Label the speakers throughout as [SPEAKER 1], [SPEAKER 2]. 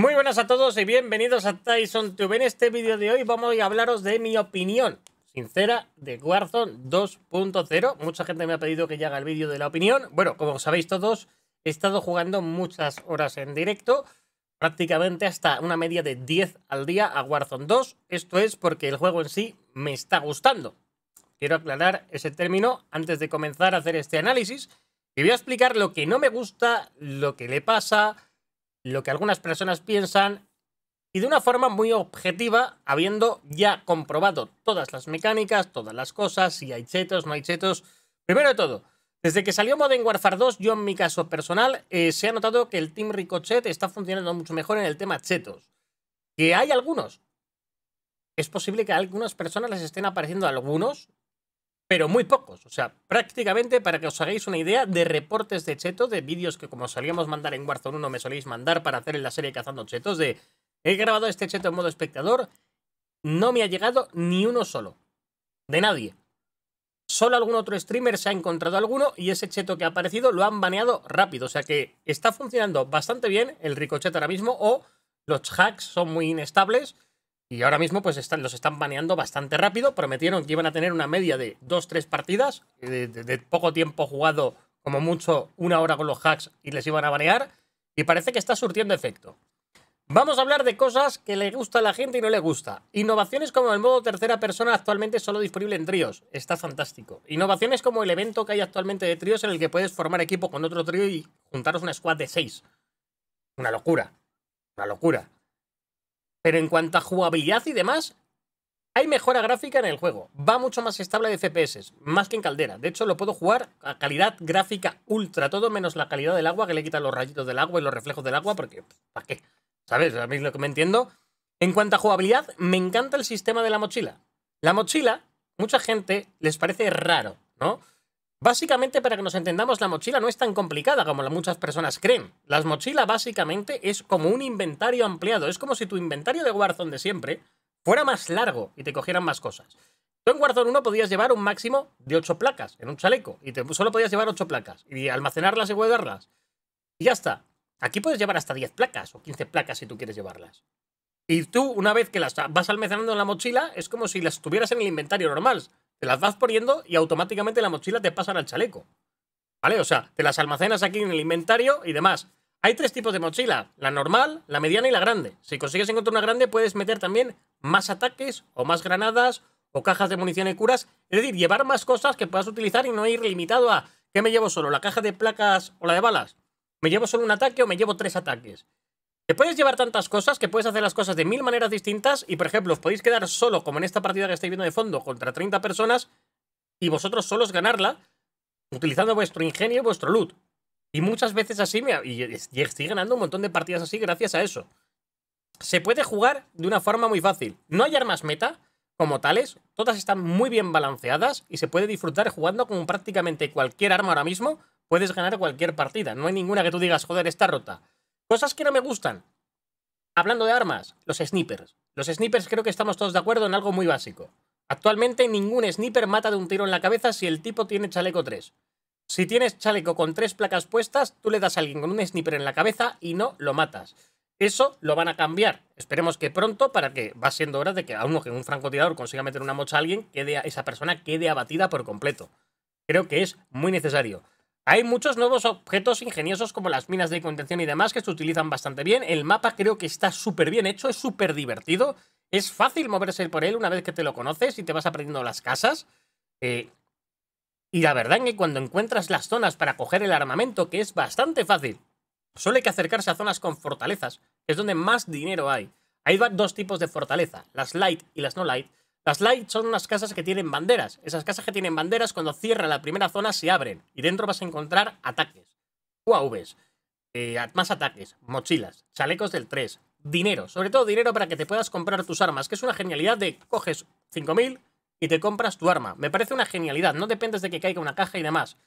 [SPEAKER 1] Muy buenas a todos y bienvenidos a Tyson En este vídeo de hoy vamos a hablaros de mi opinión sincera de Warzone 2.0. Mucha gente me ha pedido que ya haga el vídeo de la opinión. Bueno, como sabéis todos, he estado jugando muchas horas en directo, prácticamente hasta una media de 10 al día a Warzone 2. Esto es porque el juego en sí me está gustando. Quiero aclarar ese término antes de comenzar a hacer este análisis y voy a explicar lo que no me gusta, lo que le pasa lo que algunas personas piensan y de una forma muy objetiva, habiendo ya comprobado todas las mecánicas, todas las cosas, si hay chetos, no hay chetos. Primero de todo, desde que salió Modern Warfare 2, yo en mi caso personal, eh, se ha notado que el Team Ricochet está funcionando mucho mejor en el tema chetos. Que hay algunos. Es posible que a algunas personas les estén apareciendo algunos pero muy pocos. O sea, prácticamente para que os hagáis una idea de reportes de chetos, de vídeos que como solíamos mandar en Warzone 1 me soléis mandar para hacer en la serie Cazando Chetos, de he grabado este cheto en modo espectador, no me ha llegado ni uno solo. De nadie. Solo algún otro streamer se ha encontrado alguno y ese cheto que ha aparecido lo han baneado rápido. O sea que está funcionando bastante bien el ricochet ahora mismo o los hacks son muy inestables y ahora mismo pues los están baneando bastante rápido. Prometieron que iban a tener una media de 2 tres partidas, eh, de, de, poco tiempo jugado, como mucho una hora con los hacks y les iban a banear. Y parece que está surtiendo efecto. Vamos a hablar de cosas que le gusta a la gente y no le gusta. Innovaciones como el modo tercera persona actualmente solo disponible en tríos. Está fantástico. Innovaciones como el evento que hay actualmente de tríos en el que puedes formar equipo con otro trío y juntaros una squad de 6. Una locura. Una locura. Pero en cuanto a jugabilidad y demás, hay mejora gráfica en el juego. Va mucho más estable de FPS, más que en caldera. De hecho, lo puedo jugar a calidad gráfica ultra, todo menos la calidad del agua, que le quitan los rayitos del agua y los reflejos del agua, porque ¿para qué? ¿Sabes? mí lo que me entiendo? En cuanto a jugabilidad, me encanta el sistema de la mochila. La mochila, mucha gente les parece raro, ¿no? Básicamente, para que nos entendamos, la mochila no es tan complicada como muchas personas creen. Las mochila básicamente es como un inventario ampliado. Es como si tu inventario de Warzone de siempre fuera más largo y te cogieran más cosas. Tú en Warzone 1 podías llevar un máximo de 8 placas en un chaleco. Y solo podías llevar 8 placas. Y almacenarlas y guardarlas. Y ya está. Aquí puedes llevar hasta 10 placas o 15 placas si tú quieres llevarlas. Y tú, una vez que las vas almacenando en la mochila, es como si las tuvieras en el inventario normal. Te las vas poniendo y automáticamente la mochila te pasan al chaleco. ¿Vale? O sea, te las almacenas aquí en el inventario y demás. Hay tres tipos de mochila, la normal, la mediana y la grande. Si consigues encontrar una grande, puedes meter también más ataques o más granadas o cajas de munición y curas. Es decir, llevar más cosas que puedas utilizar y no ir limitado a ¿qué me llevo solo? ¿La caja de placas o la de balas? ¿Me llevo solo un ataque o me llevo tres ataques? Te puedes llevar tantas cosas que puedes hacer las cosas de mil maneras distintas y, por ejemplo, os podéis quedar solo, como en esta partida que estáis viendo de fondo, contra 30 personas y vosotros solos ganarla utilizando vuestro ingenio y vuestro loot. Y muchas veces así me... Y estoy ganando un montón de partidas así gracias a eso. Se puede jugar de una forma muy fácil. No hay armas meta como tales, todas están muy bien balanceadas y se puede disfrutar jugando con prácticamente cualquier arma ahora mismo. Puedes ganar cualquier partida, no hay ninguna que tú digas, joder, está rota. Cosas que no me gustan. Hablando de armas, los snipers. Los snipers creo que estamos todos de acuerdo en algo muy básico. Actualmente ningún sniper mata de un tiro en la cabeza si el tipo tiene chaleco 3. Si tienes chaleco con tres placas puestas, tú le das a alguien con un sniper en la cabeza y no lo matas. Eso lo van a cambiar. Esperemos que pronto, para que va siendo hora de que a uno que un francotirador consiga meter una mocha a alguien, quede esa persona quede abatida por completo. Creo que es muy necesario. Hay muchos nuevos objetos ingeniosos como las minas de contención y demás que se utilizan bastante bien. El mapa creo que está súper bien hecho, es súper divertido. Es fácil moverse por él una vez que te lo conoces y te vas aprendiendo las casas. Eh, y la verdad es que cuando encuentras las zonas para coger el armamento, que es bastante fácil, solo hay que acercarse a zonas con fortalezas, que es donde más dinero hay. Hay dos tipos de fortaleza, las light y las no light. Las lights son unas casas que tienen banderas. Esas casas que tienen banderas, cuando cierra la primera zona, se abren. Y dentro vas a encontrar ataques. UAVs. Eh, más ataques. Mochilas. Chalecos del 3. Dinero. Sobre todo dinero para que te puedas comprar tus armas. Que es una genialidad de coges 5.000 y te compras tu arma. Me parece una genialidad. No dependes de que caiga una caja y demás.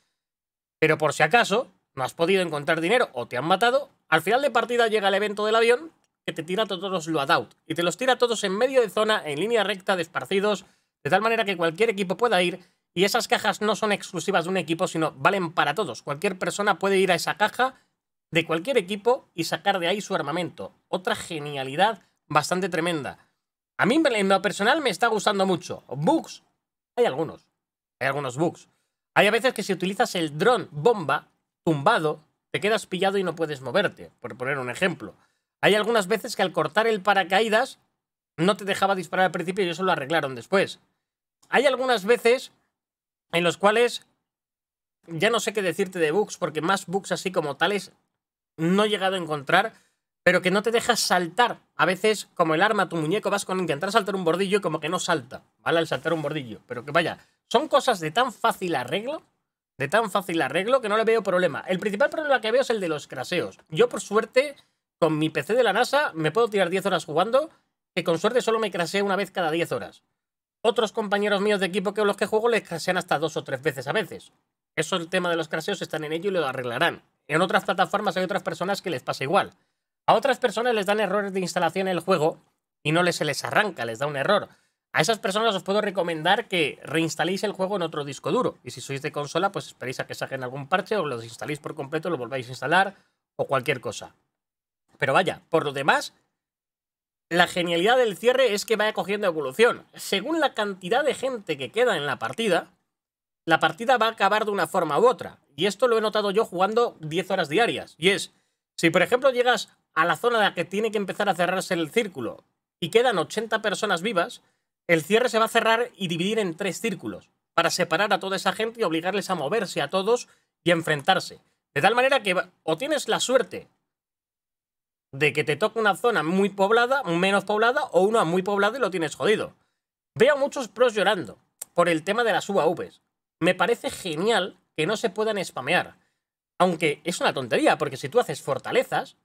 [SPEAKER 1] Pero por si acaso, no has podido encontrar dinero o te han matado, al final de partida llega el evento del avión que te tira todos los loadout y te los tira todos en medio de zona, en línea recta, desparcidos, de tal manera que cualquier equipo pueda ir. Y esas cajas no son exclusivas de un equipo, sino valen para todos. Cualquier persona puede ir a esa caja de cualquier equipo y sacar de ahí su armamento. Otra genialidad bastante tremenda. A mí en lo personal me está gustando mucho. Bugs, hay algunos. Hay algunos bugs. Hay a veces que si utilizas el dron bomba tumbado, te quedas pillado y no puedes moverte, por poner un ejemplo. Hay algunas veces que al cortar el paracaídas no te dejaba disparar al principio y eso lo arreglaron después. Hay algunas veces en los cuales ya no sé qué decirte de bugs, porque más bugs así como tales no he llegado a encontrar, pero que no te dejas saltar. A veces, como el arma, tu muñeco, vas con intentar saltar un bordillo y como que no salta, ¿vale? Al saltar un bordillo. Pero que vaya, son cosas de tan fácil arreglo, de tan fácil arreglo que no le veo problema. El principal problema que veo es el de los craseos. Yo, por suerte, con mi PC de la NASA me puedo tirar 10 horas jugando, que con suerte solo me craseo una vez cada 10 horas. Otros compañeros míos de equipo que los que juego les crasean hasta dos o tres veces a veces. Eso es el tema de los craseos están en ello y lo arreglarán. En otras plataformas hay otras personas que les pasa igual. A otras personas les dan errores de instalación en el juego y no les, se les arranca, les da un error. A esas personas os puedo recomendar que reinstaléis el juego en otro disco duro. Y si sois de consola, pues esperéis a que saquen algún parche o lo desinstaléis por completo, lo volváis a instalar o cualquier cosa. Pero vaya, por lo demás, la genialidad del cierre es que vaya cogiendo evolución. Según la cantidad de gente que queda en la partida, la partida va a acabar de una forma u otra. Y esto lo he notado yo jugando 10 horas diarias. Y es, si por ejemplo llegas a la zona en la que tiene que empezar a cerrarse el círculo y quedan 80 personas vivas, el cierre se va a cerrar y dividir en tres círculos, para separar a toda esa gente y obligarles a moverse a todos y enfrentarse. De tal manera que o tienes la suerte de que te toca una zona muy poblada, menos poblada, o una muy poblada y lo tienes jodido. Veo a muchos pros llorando por el tema de las UAVs. Me parece genial que no se puedan spamear. Aunque es una tontería, porque si tú haces fortalezas,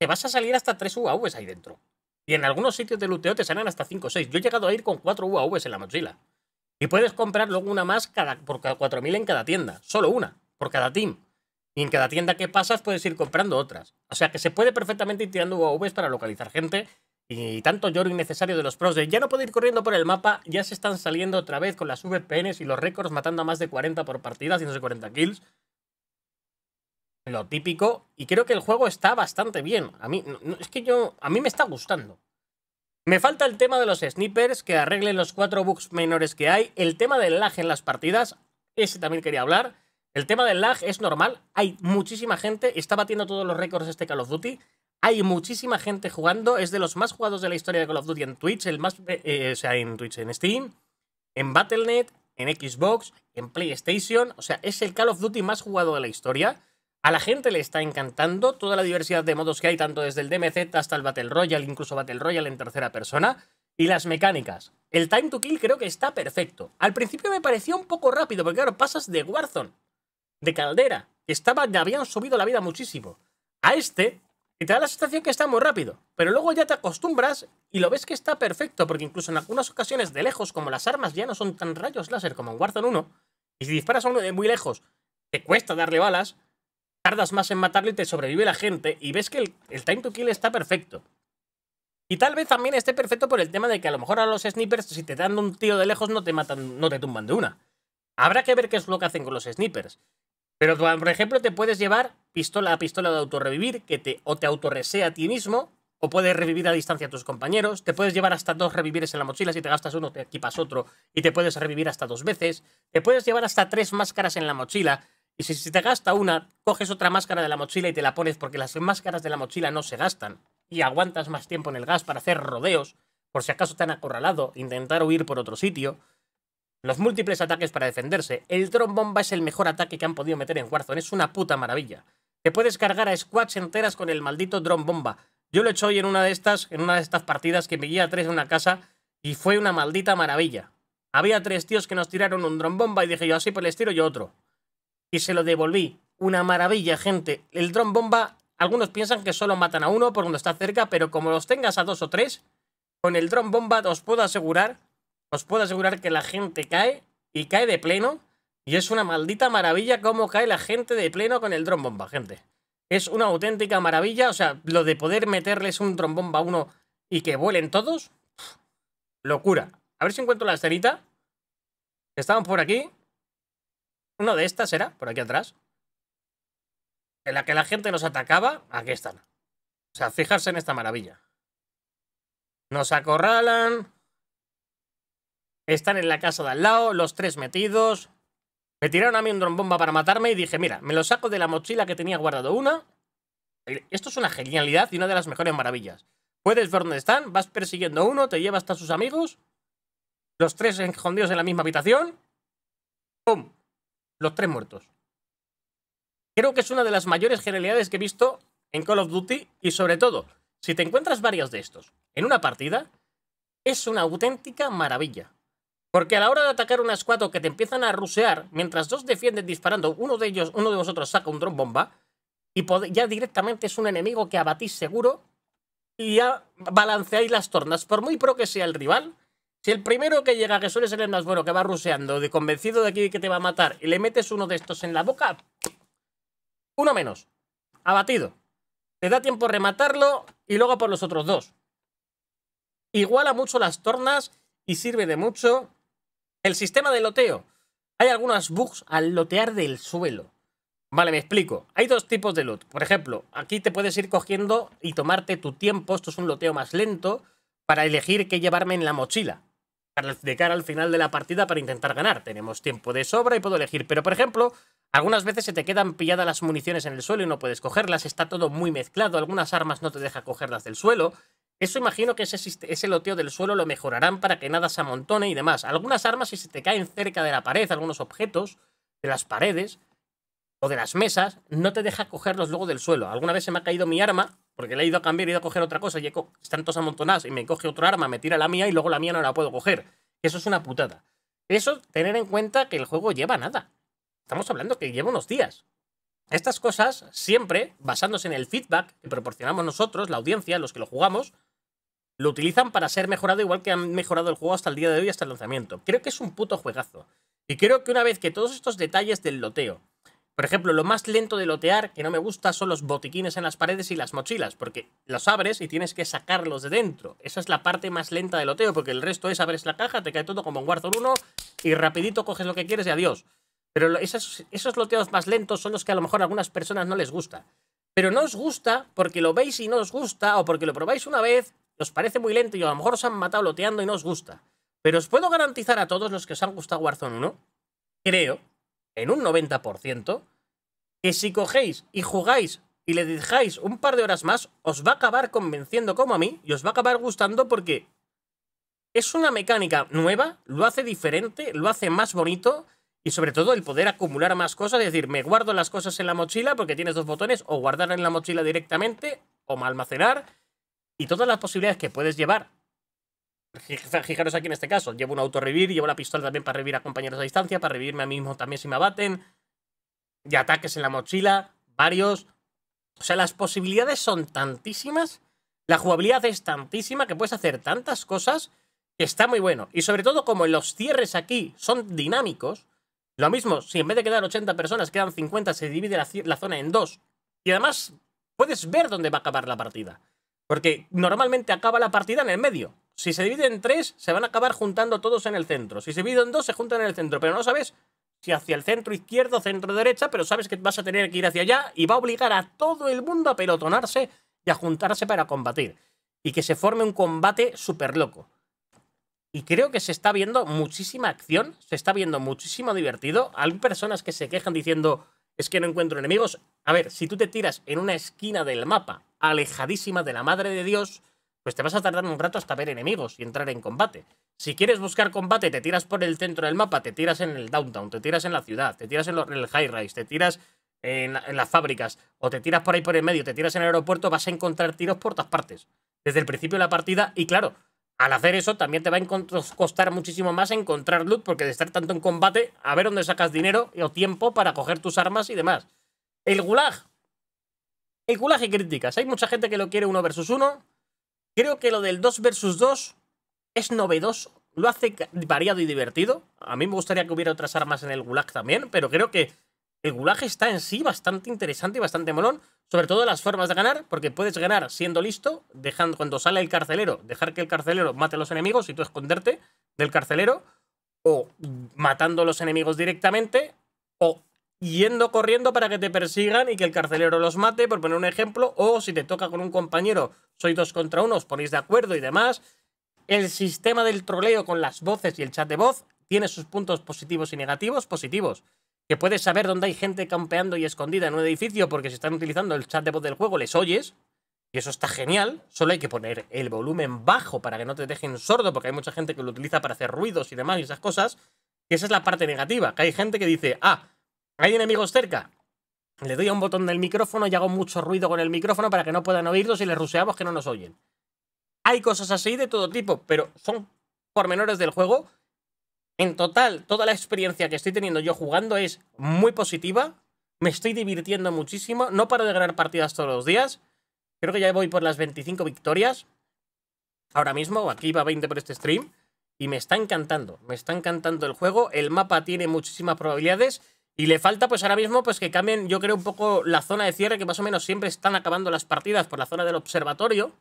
[SPEAKER 1] te vas a salir hasta 3 UAVs ahí dentro. Y en algunos sitios de luteo te salen hasta 5 o 6. Yo he llegado a ir con 4 UAVs en la mochila. Y puedes comprar luego una más cada, por 4.000 en cada tienda. Solo una, por cada team. Y en cada tienda que pasas puedes ir comprando otras. O sea que se puede perfectamente ir tirando UAVs para localizar gente. Y tanto lloro innecesario de los pros de ya no puedo ir corriendo por el mapa, ya se están saliendo otra vez con las VPNs y los récords matando a más de 40 por partida, 140 40 kills. Lo típico. Y creo que el juego está bastante bien. A mí, es que yo, a mí me está gustando. Me falta el tema de los snipers, que arreglen los cuatro bugs menores que hay. El tema del lag en las partidas, ese también quería hablar. El tema del lag es normal. Hay muchísima gente. Está batiendo todos los récords este Call of Duty. Hay muchísima gente jugando. Es de los más jugados de la historia de Call of Duty en Twitch. El más, eh, eh, o sea, en Twitch, en Steam, en Battle.net, en Xbox, en PlayStation. O sea, es el Call of Duty más jugado de la historia. A la gente le está encantando toda la diversidad de modos que hay, tanto desde el DMZ hasta el Battle Royale, incluso Battle Royale en tercera persona. Y las mecánicas. El time to kill creo que está perfecto. Al principio me pareció un poco rápido, porque claro, pasas de Warzone de Caldera, que estaba, ya habían subido la vida muchísimo, a este, y te da la sensación que está muy rápido, pero luego ya te acostumbras y lo ves que está perfecto, porque incluso en algunas ocasiones de lejos, como las armas ya no son tan rayos láser como en Warzone 1, y si disparas a uno de muy lejos, te cuesta darle balas, tardas más en matarle y te sobrevive la gente, y ves que el, el time to kill está perfecto. Y tal vez también esté perfecto por el tema de que a lo mejor a los snipers, si te dan un tiro de lejos, no te matan, no te tumban de una. Habrá que ver qué es lo que hacen con los snipers. Pero, por ejemplo, te puedes llevar pistola a pistola de autorrevivir, que te, o te autorresea a ti mismo, o puedes revivir a distancia a tus compañeros, te puedes llevar hasta dos revivires en la mochila, si te gastas uno te equipas otro, y te puedes revivir hasta dos veces, te puedes llevar hasta tres máscaras en la mochila, y si, si te gasta una, coges otra máscara de la mochila y te la pones porque las máscaras de la mochila no se gastan, y aguantas más tiempo en el gas para hacer rodeos, por si acaso te han acorralado, intentar huir por otro sitio. Los múltiples ataques para defenderse. El Drone bomba es el mejor ataque que han podido meter en Warzone. Es una puta maravilla. Te puedes cargar a squads enteras con el maldito Drone bomba. Yo lo he hecho hoy en una de estas, en una de estas partidas que me guía a tres en una casa y fue una maldita maravilla. Había tres tíos que nos tiraron un Drone bomba y dije yo así, pues les tiro yo otro. Y se lo devolví. Una maravilla, gente. El Drone bomba, algunos piensan que solo matan a uno por cuando está cerca, pero como los tengas a dos o tres, con el Drone bomba os puedo asegurar os puedo asegurar que la gente cae y cae de pleno. Y es una maldita maravilla cómo cae la gente de pleno con el dron bomba, gente. Es una auténtica maravilla. O sea, lo de poder meterles un dron bomba a uno y que vuelen todos. Locura. A ver si encuentro la esterita Estamos por aquí. Una de estas era, por aquí atrás. En la que la gente nos atacaba. Aquí están. O sea, fijarse en esta maravilla. Nos acorralan. Están en la casa de al lado, los tres metidos. Me tiraron a mí un bomba para matarme y dije, mira, me lo saco de la mochila que tenía guardado una. Esto es una genialidad y una de las mejores maravillas. Puedes ver dónde están, vas persiguiendo a uno, te lleva hasta sus amigos. Los tres escondidos en la misma habitación. ¡Pum! Los tres muertos. Creo que es una de las mayores genialidades que he visto en Call of Duty y sobre todo, si te encuentras varios de estos en una partida, es una auténtica maravilla. Porque a la hora de atacar unas cuatro que te empiezan a rusear, mientras dos defienden disparando, uno de ellos, uno de vosotros saca un dron bomba, y ya directamente es un enemigo que abatís seguro, y ya balanceáis las tornas. Por muy pro que sea el rival, si el primero que llega, que suele ser el más bueno, que va ruseando, de convencido de que te va a matar, y le metes uno de estos en la boca, uno menos, abatido. Te da tiempo rematarlo y luego por los otros dos. Iguala mucho las tornas y sirve de mucho el sistema de loteo. Hay algunas bugs al lotear del suelo. Vale, me explico. Hay dos tipos de loot. Por ejemplo, aquí te puedes ir cogiendo y tomarte tu tiempo. Esto es un loteo más lento para elegir qué llevarme en la mochila. De cara al final de la partida para intentar ganar. Tenemos tiempo de sobra y puedo elegir. Pero, por ejemplo, algunas veces se te quedan pilladas las municiones en el suelo y no puedes cogerlas. Está todo muy mezclado. Algunas armas no te deja cogerlas del suelo. Eso imagino que ese, loteo del suelo lo mejorarán para que nada se amontone y demás. Algunas armas, si se te caen cerca de la pared, algunos objetos, de las paredes o de las mesas, no te deja cogerlos luego del suelo. Alguna vez se me ha caído mi arma, porque la he ido a cambiar, he ido a coger otra cosa y están todos amontonados y me coge otro arma, me tira la mía y luego la mía no la puedo coger. Eso es una putada. Eso, tener en cuenta que el juego lleva nada. Estamos hablando que lleva unos días. Estas cosas, siempre basándose en el feedback que proporcionamos nosotros, la audiencia, los que lo jugamos, lo utilizan para ser mejorado igual que han mejorado el juego hasta el día de hoy, hasta el lanzamiento. Creo que es un puto juegazo. Y creo que una vez que todos estos detalles del loteo, por ejemplo, lo más lento de lotear que no me gusta son los botiquines en las paredes y las mochilas, porque los abres y tienes que sacarlos de dentro. Esa es la parte más lenta del loteo, porque el resto es abres la caja, te cae todo como un Warzone 1 y rapidito coges lo que quieres y adiós. Pero esos, esos loteos más lentos son los que a lo mejor a algunas personas no les gusta. Pero no os gusta porque lo veis y no os gusta, o porque lo probáis una vez os parece muy lento y a lo mejor os han matado loteando y no os gusta. Pero os puedo garantizar a todos los que os han gustado Warzone 1, creo, en un 90%, que si cogéis y jugáis y le dejáis un par de horas más, os va a acabar convenciendo como a mí y os va a acabar gustando porque es una mecánica nueva, lo hace diferente, lo hace más bonito y sobre todo el poder acumular más cosas, es decir, me guardo las cosas en la mochila porque tienes dos botones, o guardar en la mochila directamente, o almacenar, y todas las posibilidades que puedes llevar. Fijaros aquí en este caso, llevo un auto-revivir, llevo la pistola también para revivir a compañeros a distancia, para revivirme a mí mismo también si me abaten, y ataques en la mochila, varios. O sea, las posibilidades son tantísimas, la jugabilidad es tantísima que puedes hacer tantas cosas que está muy bueno. Y sobre todo, como los cierres aquí son dinámicos, lo mismo, si en vez de quedar 80 personas quedan 50, se divide la zona en dos. Y además, puedes ver dónde va a acabar la partida. Porque normalmente acaba la partida en el medio. Si se divide en tres, se van a acabar juntando todos en el centro. Si se divide en dos, se juntan en el centro. Pero no sabes si hacia el centro izquierdo, centro derecha, pero sabes que vas a tener que ir hacia allá y va a obligar a todo el mundo a pelotonarse y a juntarse para combatir. Y que se forme un combate súper loco. Y creo que se está viendo muchísima acción, se está viendo muchísimo divertido. Hay personas que se quejan diciendo, es que no encuentro enemigos. A ver, si tú te tiras en una esquina del mapa, alejadísima de la madre de Dios, pues te vas a tardar un rato hasta ver enemigos y entrar en combate. Si quieres buscar combate, te tiras por el centro del mapa, te tiras en el downtown, te tiras en la ciudad, te tiras en, el high rise, te tiras en, en, las fábricas, o te tiras por ahí por el medio, te tiras en el aeropuerto, vas a encontrar tiros por todas partes. Desde el principio de la partida, y claro, al hacer eso también te va a costar muchísimo más encontrar loot porque de estar tanto en combate, a ver dónde sacas dinero o tiempo para coger tus armas y demás. El gulag. El gulag y críticas. Hay mucha gente que lo quiere uno versus uno. Creo que lo del 2 versus 2 es novedoso. Lo hace variado y divertido. A mí me gustaría que hubiera otras armas en el gulag también, pero creo que el gulaje está en sí bastante interesante y bastante molón, sobre todo las formas de ganar, porque puedes ganar siendo listo, dejando cuando sale el carcelero, dejar que el carcelero mate a los enemigos y tú esconderte del carcelero, o matando a los enemigos directamente, o yendo corriendo para que te persigan y que el carcelero los mate, por poner un ejemplo, o si te toca con un compañero, soy dos contra uno, os ponéis de acuerdo y demás. El sistema del troleo con las voces y el chat de voz tiene sus puntos positivos y negativos, positivos que puedes saber dónde hay gente campeando y escondida en un edificio porque si están utilizando el chat de voz del juego les oyes. Y eso está genial, solo hay que poner el volumen bajo para que no te dejen sordo, porque hay mucha gente que lo utiliza para hacer ruidos y demás y esas cosas. Y esa es la parte negativa, que hay gente que dice, ah, hay enemigos cerca. Le doy a un botón del micrófono y hago mucho ruido con el micrófono para que no puedan oírnos y les ruseamos que no nos oyen. Hay cosas así de todo tipo, pero son pormenores del juego en total, toda la experiencia que estoy teniendo yo jugando es muy positiva. Me estoy divirtiendo muchísimo. No paro de ganar partidas todos los días. Creo que ya voy por las 25 victorias. Ahora mismo, aquí va 20 por este stream. Y me está encantando, me está encantando el juego. El mapa tiene muchísimas probabilidades. Y le falta pues ahora mismo pues que cambien, yo creo, un poco la zona de cierre, que más o menos siempre están acabando las partidas por la zona del observatorio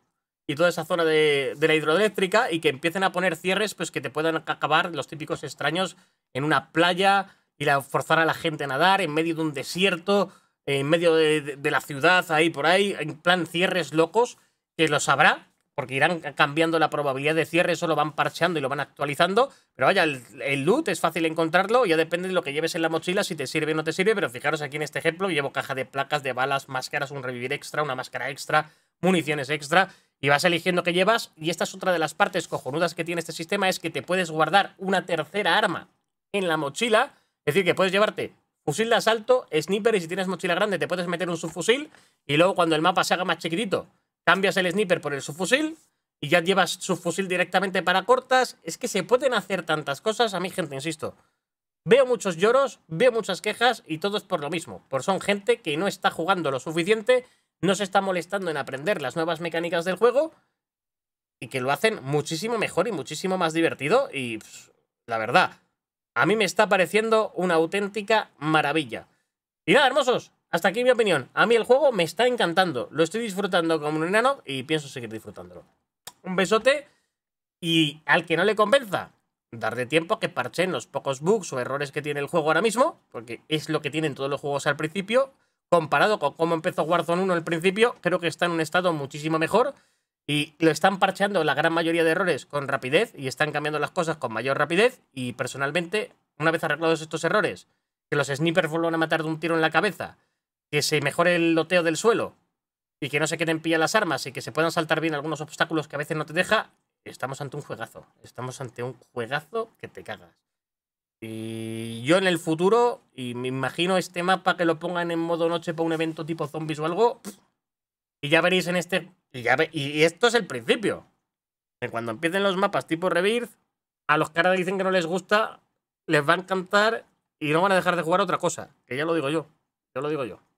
[SPEAKER 1] y toda esa zona de, la hidroeléctrica y que empiecen a poner cierres, pues que te puedan acabar los típicos extraños en una playa, y forzar a la gente a nadar en medio de un desierto, en medio de, la ciudad, ahí por ahí, en plan cierres locos, que lo sabrá porque irán cambiando la probabilidad de cierre, eso lo van parcheando y lo van actualizando, pero vaya, el, el loot es fácil encontrarlo, ya depende de lo que lleves en la mochila, si te sirve o no te sirve, pero fijaros aquí en este ejemplo, llevo caja de placas, de balas, máscaras, un revivir extra, una máscara extra, municiones extra y vas eligiendo qué llevas. Y esta es otra de las partes cojonudas que tiene este sistema, es que te puedes guardar una tercera arma en la mochila. Es decir, que puedes llevarte fusil de asalto, sniper y si tienes mochila grande te puedes meter un subfusil y luego cuando el mapa se haga más chiquitito cambias el sniper por el subfusil y ya llevas subfusil directamente para cortas. Es que se pueden hacer tantas cosas. A mi gente, insisto, Veo muchos lloros, veo muchas quejas y todo es por lo mismo. Por son gente que no está jugando lo suficiente no se está molestando en aprender las nuevas mecánicas del juego y que lo hacen muchísimo mejor y muchísimo más divertido y la verdad, a mí me está pareciendo una auténtica maravilla. Y nada, hermosos, hasta aquí mi opinión. A mí el juego me está encantando, lo estoy disfrutando como un enano y pienso seguir disfrutándolo. Un besote y al que no le convenza, darle tiempo a que parchen los pocos bugs o errores que tiene el juego ahora mismo, porque es lo que tienen todos los juegos al principio comparado con cómo empezó Warzone 1 al principio, creo que está en un estado muchísimo mejor y lo están parcheando la gran mayoría de errores con rapidez y están cambiando las cosas con mayor rapidez y personalmente, una vez arreglados estos errores, que los snipers vuelvan a matar de un tiro en la cabeza, que se mejore el loteo del suelo y que no se queden pillas las armas y que se puedan saltar bien algunos obstáculos que a veces no te deja, estamos ante un juegazo. Estamos ante un juegazo que te cagas. Y yo en el futuro y me imagino este mapa que lo pongan en modo noche para un evento tipo zombies o algo. Y ya veréis en este... Y, ya y esto es el principio. Cuando empiecen los mapas tipo Rebirth, a los que ahora dicen que no les gusta, les va a encantar y no van a dejar de jugar otra cosa. Que ya lo digo yo. Yo lo digo yo.